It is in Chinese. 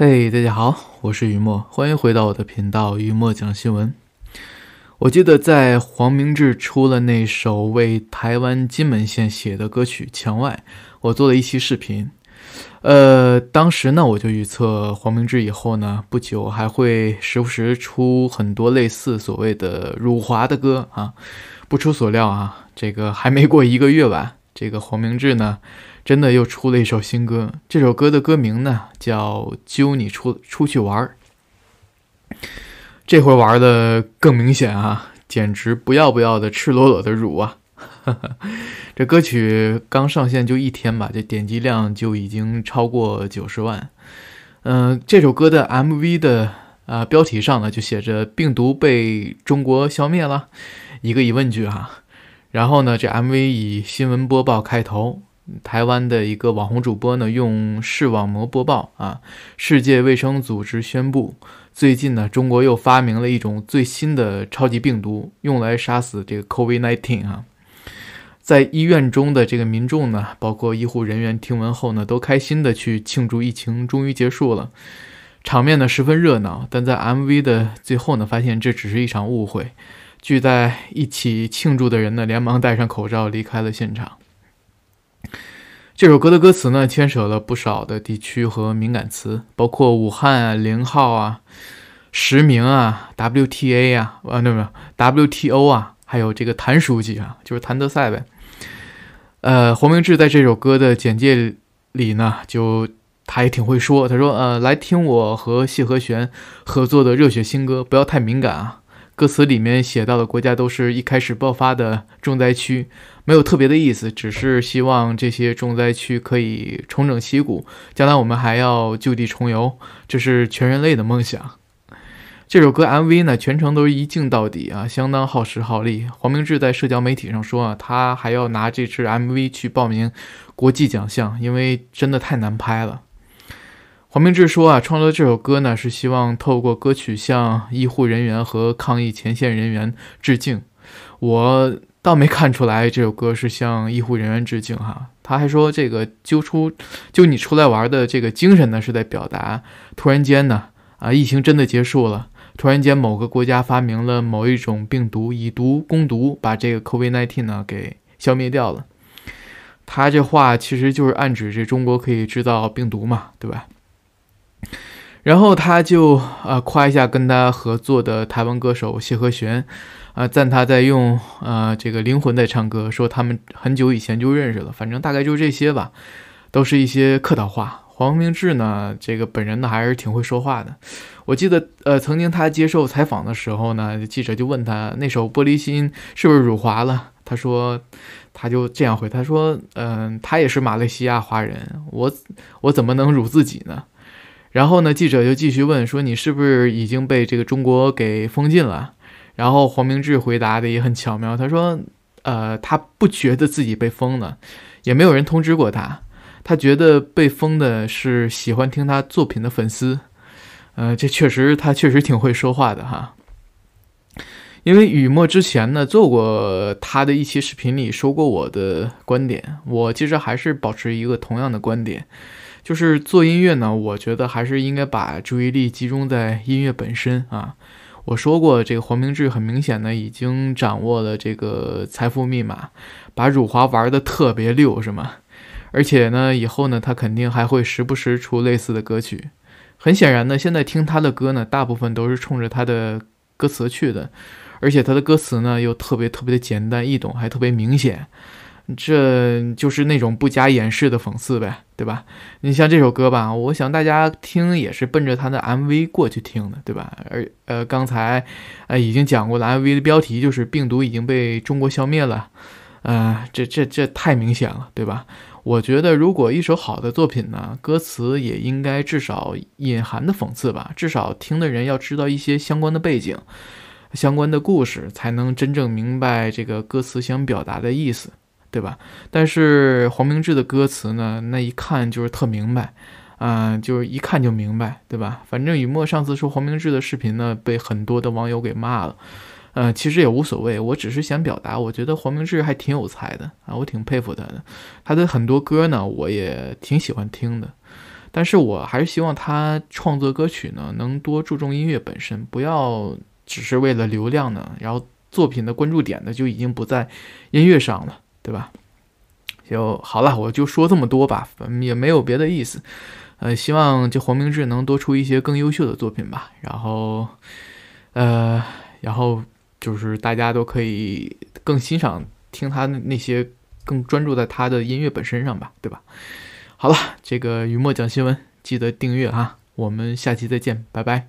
嘿，大家好，我是雨墨，欢迎回到我的频道《雨墨讲新闻》。我记得在黄明志出了那首为台湾金门县写的歌曲《墙外》，我做了一期视频。呃，当时呢，我就预测黄明志以后呢，不久还会时不时出很多类似所谓的“辱华”的歌啊。不出所料啊，这个还没过一个月吧，这个黄明志呢，真的又出了一首新歌。这首歌的歌名呢，叫《揪你出出去玩儿》。这回玩的更明显啊，简直不要不要的，赤裸裸的辱啊！这歌曲刚上线就一天吧，这点击量就已经超过九十万。嗯，这首歌的 MV 的啊标题上呢，就写着“病毒被中国消灭了”，一个疑问句哈。然后呢，这 MV 以新闻播报开头，台湾的一个网红主播呢用视网膜播报啊，世界卫生组织宣布，最近呢中国又发明了一种最新的超级病毒，用来杀死这个 COVID-19 啊，在医院中的这个民众呢，包括医护人员听闻后呢，都开心的去庆祝疫情终于结束了，场面呢十分热闹，但在 MV 的最后呢，发现这只是一场误会。聚在一起庆祝的人呢，连忙戴上口罩离开了现场。这首歌的歌词呢，牵扯了不少的地区和敏感词，包括武汉啊、零号啊、实名啊、WTA 啊，啊，没有没有，WTO 啊，还有这个谭书记啊，就是谭德赛呗。呃，黄明志在这首歌的简介里呢，就他也挺会说，他说呃，来听我和谢和弦合作的热血新歌，不要太敏感啊。歌词里面写到的国家都是一开始爆发的重灾区，没有特别的意思，只是希望这些重灾区可以重整旗鼓，将来我们还要就地重游，这是全人类的梦想。这首歌 MV 呢，全程都是一镜到底啊，相当耗时耗力。黄明志在社交媒体上说啊，他还要拿这支 MV 去报名国际奖项，因为真的太难拍了。王明志说：“啊，创作这首歌呢，是希望透过歌曲向医护人员和抗疫前线人员致敬。我倒没看出来这首歌是向医护人员致敬哈。他还说，这个‘揪出’就你出来玩的这个精神呢，是在表达突然间呢，啊，疫情真的结束了。突然间，某个国家发明了某一种病毒，以毒攻毒，把这个 COVID-19 呢给消灭掉了。他这话其实就是暗指这中国可以制造病毒嘛，对吧？”然后他就呃夸一下跟他合作的台湾歌手谢和弦，啊赞他在用呃这个灵魂在唱歌，说他们很久以前就认识了，反正大概就这些吧，都是一些客套话。黄明志呢，这个本人呢还是挺会说话的。我记得呃曾经他接受采访的时候呢，记者就问他那首《玻璃心》是不是辱华了，他说他就这样回他说嗯他也是马来西亚华人，我我怎么能辱自己呢？然后呢？记者就继续问说：“你是不是已经被这个中国给封禁了？”然后黄明志回答的也很巧妙，他说：“呃，他不觉得自己被封了，也没有人通知过他。他觉得被封的是喜欢听他作品的粉丝。”呃，这确实，他确实挺会说话的哈。因为雨墨之前呢做过他的一期视频里说过我的观点，我其实还是保持一个同样的观点，就是做音乐呢，我觉得还是应该把注意力集中在音乐本身啊。我说过，这个黄明志很明显的已经掌握了这个财富密码，把辱华玩的特别溜，是吗？而且呢，以后呢，他肯定还会时不时出类似的歌曲。很显然呢，现在听他的歌呢，大部分都是冲着他的歌词去的。而且他的歌词呢，又特别特别的简单易懂，还特别明显，这就是那种不加掩饰的讽刺呗，对吧？你像这首歌吧，我想大家听也是奔着他的 MV 过去听的，对吧？而呃，刚才呃已经讲过了，MV 的标题就是“病毒已经被中国消灭了”，呃，这这这太明显了，对吧？我觉得如果一首好的作品呢，歌词也应该至少隐含的讽刺吧，至少听的人要知道一些相关的背景。相关的故事才能真正明白这个歌词想表达的意思，对吧？但是黄明志的歌词呢，那一看就是特明白，啊，就是一看就明白，对吧？反正雨墨上次说黄明志的视频呢，被很多的网友给骂了，呃，其实也无所谓，我只是想表达，我觉得黄明志还挺有才的啊，我挺佩服他的，他的很多歌呢，我也挺喜欢听的，但是我还是希望他创作歌曲呢，能多注重音乐本身，不要。只是为了流量呢，然后作品的关注点呢就已经不在音乐上了，对吧？就好了，我就说这么多吧，也没有别的意思。呃，希望这黄明志能多出一些更优秀的作品吧。然后，呃，然后就是大家都可以更欣赏听他那些更专注在他的音乐本身上吧，对吧？好了，这个雨墨讲新闻，记得订阅啊！我们下期再见，拜拜。